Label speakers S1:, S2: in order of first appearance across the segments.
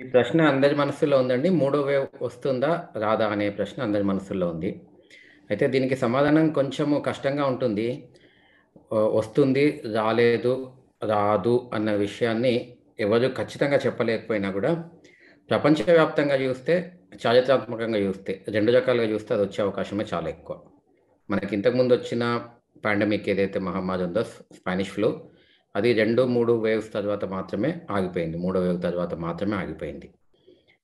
S1: ఈ ప్రశ్న అందరి మనసులో ఉందండి మూడో వేవ్ వస్తుందా రాదా అనే ప్రశ్న అందరి మనసుల్లో ఉంది అయితే దీనికి సమాధానం కొంచెము కష్టంగా ఉంటుంది వస్తుంది రాలేదు రాదు అన్న విషయాన్ని ఎవరు ఖచ్చితంగా చెప్పలేకపోయినా కూడా ప్రపంచవ్యాప్తంగా చూస్తే చారిత్రాత్మకంగా చూస్తే రెండు రకాలుగా చూస్తే అది వచ్చే అవకాశమే చాలా ఎక్కువ మనకి ఇంతకుముందు వచ్చిన పాండమిక్ ఏదైతే మహమ్మారి ఉందో స్పానిష్ ఫ్లూ అది రెండు మూడు వేవ్స్ తర్వాత మాత్రమే ఆగిపోయింది మూడో వేవ్ తర్వాత మాత్రమే ఆగిపోయింది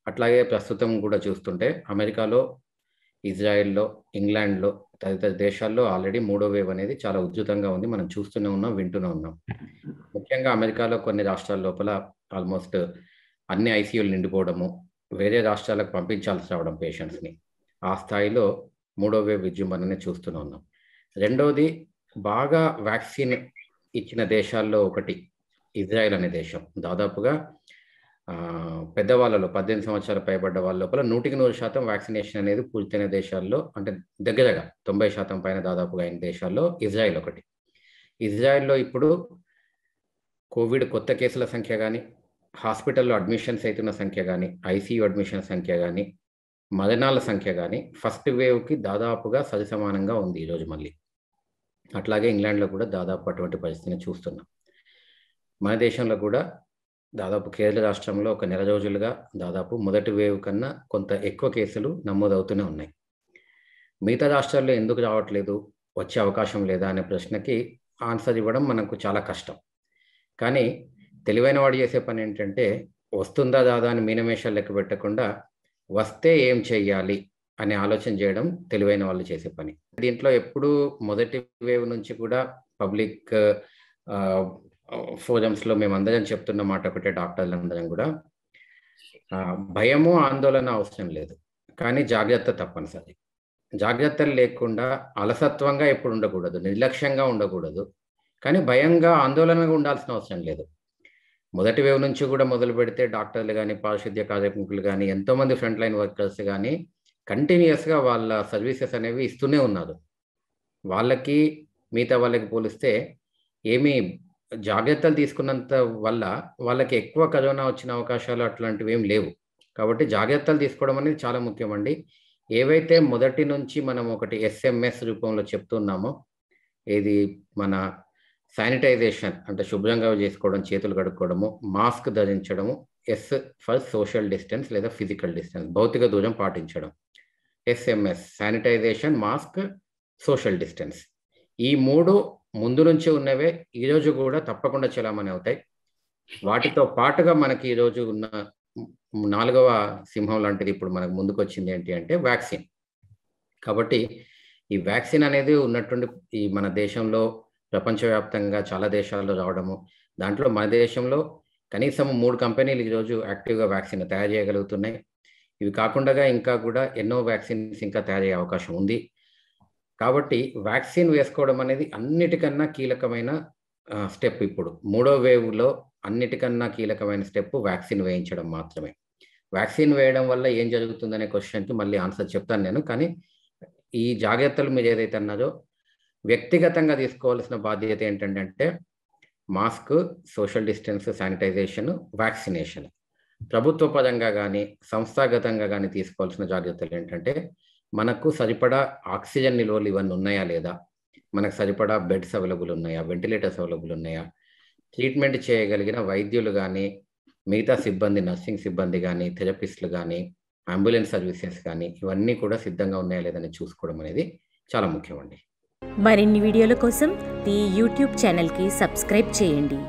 S1: అట్లాగే ప్రస్తుతం కూడా చూస్తుంటే అమెరికాలో ఇజ్రాయెల్లో ఇంగ్లాండ్లో తదితర దేశాల్లో ఆల్రెడీ మూడో వేవ్ అనేది చాలా ఉధృతంగా ఉంది మనం చూస్తూనే ఉన్నాం వింటూనే ఉన్నాం ముఖ్యంగా అమెరికాలో కొన్ని రాష్ట్రాల లోపల ఆల్మోస్ట్ అన్ని ఐసీయూలు నిండిపోవడము వేరే రాష్ట్రాలకు పంపించాల్సి రావడం పేషెంట్స్ని ఆ స్థాయిలో మూడో వేవ్ విజృంభణనే చూస్తూనే ఉన్నాం రెండవది బాగా వ్యాక్సిన్ ఇచ్చిన దేశాల్లో ఒకటి ఇజ్రాయెల్ అనే దేశం దాదాపుగా పెద్దవాళ్ళలో పద్దెనిమిది సంవత్సరాలు పైబడ్డ వాళ్ళ లోపల నూటికి నూరు శాతం వ్యాక్సినేషన్ అనేది పూర్తయిన దేశాల్లో అంటే దగ్గరగా తొంభై శాతం పైన దాదాపుగా అయిన దేశాల్లో ఇజ్రాయెల్ ఒకటి ఇజ్రాయెల్లో ఇప్పుడు కోవిడ్ కొత్త కేసుల సంఖ్య కానీ హాస్పిటల్లో అడ్మిషన్స్ అవుతున్న సంఖ్య కానీ ఐసీయూ అడ్మిషన్ సంఖ్య కానీ మరణాల సంఖ్య కానీ ఫస్ట్ వేవ్కి దాదాపుగా సరి సమానంగా ఉంది ఈరోజు మళ్ళీ అట్లాగే ఇంగ్లాండ్లో కూడా దాదాపు అటువంటి పరిస్థితిని చూస్తున్నాం మన దేశంలో కూడా దాదాపు కేరళ రాష్ట్రంలో ఒక నెల రోజులుగా దాదాపు మొదటి వేవ్ కన్నా కొంత ఎక్కువ కేసులు నమోదవుతూనే ఉన్నాయి మిగతా రాష్ట్రాల్లో ఎందుకు రావట్లేదు వచ్చే అవకాశం లేదా అనే ప్రశ్నకి ఆన్సర్ ఇవ్వడం మనకు చాలా కష్టం కానీ తెలివైన వాడు చేసే పని ఏంటంటే వస్తుందా దాదా అని మీనమేషాలు లెక్క పెట్టకుండా వస్తే ఏం చెయ్యాలి అని ఆలోచన చేయడం తెలివైన వాళ్ళు చేసే పని దీంట్లో ఎప్పుడు మొదటి వేవ్ నుంచి కూడా పబ్లిక్ ఫోరమ్స్లో మేము అందరం చెప్తున్న మాట ఒకటే అందరం కూడా భయము ఆందోళన అవసరం లేదు కానీ జాగ్రత్త తప్పనిసరి జాగ్రత్తలు లేకుండా అలసత్వంగా ఎప్పుడు ఉండకూడదు నిర్లక్ష్యంగా ఉండకూడదు కానీ భయంగా ఆందోళనగా ఉండాల్సిన అవసరం లేదు మొదటి వేవ్ నుంచి కూడా మొదలు పెడితే డాక్టర్లు కానీ పారిశుద్ధ్య కార్యక్రమికులు కానీ ఎంతోమంది ఫ్రంట్ లైన్ వర్కర్స్ కానీ కంటిన్యూస్గా వాళ్ళ సర్వీసెస్ అనేవి ఇస్తూనే ఉన్నారు వాళ్ళకి మిగతా వాళ్ళకి పోలిస్తే ఏమీ జాగ్రత్తలు తీసుకున్నంత వల్ల వాళ్ళకి ఎక్కువ కరోనా వచ్చిన అవకాశాలు అట్లాంటివి ఏం లేవు కాబట్టి జాగ్రత్తలు తీసుకోవడం అనేది చాలా ముఖ్యమండి ఏవైతే మొదటి నుంచి మనం ఒకటి ఎస్ఎంఎస్ రూపంలో చెప్తున్నామో ఇది మన శానిటైజేషన్ అంటే శుభ్రంగా చేసుకోవడం చేతులు కడుక్కోవడము మాస్క్ ధరించడము ఎస్ ఫర్ సోషల్ డిస్టెన్స్ లేదా ఫిజికల్ డిస్టెన్స్ భౌతిక దూరం పాటించడం SMS sanitisation mask social distance ఈ మూడు ముందు నుంచి ఉన్నవే ఈరోజు కూడా తప్పకుండా చెలామని అవుతాయి వాటితో పాటుగా మనకి ఈరోజు ఉన్న నాలుగవ సింహం లాంటిది ఇప్పుడు మనకు ముందుకు వచ్చింది ఏంటి అంటే వ్యాక్సిన్ కాబట్టి ఈ వ్యాక్సిన్ అనేది ఉన్నటువంటి ఈ మన దేశంలో ప్రపంచవ్యాప్తంగా చాలా దేశాల్లో రావడము దాంట్లో మన దేశంలో కనీసం మూడు కంపెనీలు ఈరోజు యాక్టివ్గా వ్యాక్సిన్ తయారు చేయగలుగుతున్నాయి ఇవి కాకుండా ఇంకా కూడా ఎన్నో వ్యాక్సిన్స్ ఇంకా తయారయ్యే అవకాశం ఉంది కాబట్టి వ్యాక్సిన్ వేసుకోవడం అనేది అన్నిటికన్నా కీలకమైన స్టెప్ ఇప్పుడు మూడో వేవ్లో అన్నిటికన్నా కీలకమైన స్టెప్ వ్యాక్సిన్ వేయించడం మాత్రమే వ్యాక్సిన్ వేయడం వల్ల ఏం జరుగుతుందనే క్వశ్చన్కి మళ్ళీ ఆన్సర్ చెప్తాను నేను కానీ ఈ జాగ్రత్తలు మీరు ఏదైతే అన్నారో వ్యక్తిగతంగా తీసుకోవాల్సిన బాధ్యత ఏంటంటే mask social distance sanitisation vaccination ప్రభుత్వ పరంగా కానీ సంస్థాగతంగా కానీ తీసుకోవాల్సిన జాగ్రత్తలు ఏంటంటే మనకు సరిపడా ఆక్సిజన్ నిల్వలు ఇవన్నీ ఉన్నాయా లేదా మనకు సరిపడా బెడ్స్ అవైలబుల్ ఉన్నాయా వెంటిలేటర్స్ అవైలబుల్ ఉన్నాయా ట్రీట్మెంట్ చేయగలిగిన వైద్యులు కానీ మిగతా సిబ్బంది నర్సింగ్ సిబ్బంది కానీ థెరపిస్టులు కానీ అంబులెన్స్ సర్వీసెస్ కానీ ఇవన్నీ కూడా సిద్ధంగా ఉన్నాయా లేదని చూసుకోవడం అనేది చాలా ముఖ్యమండి మరిన్ని వీడియోల కోసం ఈ యూట్యూబ్ ఛానల్కి సబ్స్క్రైబ్ చేయండి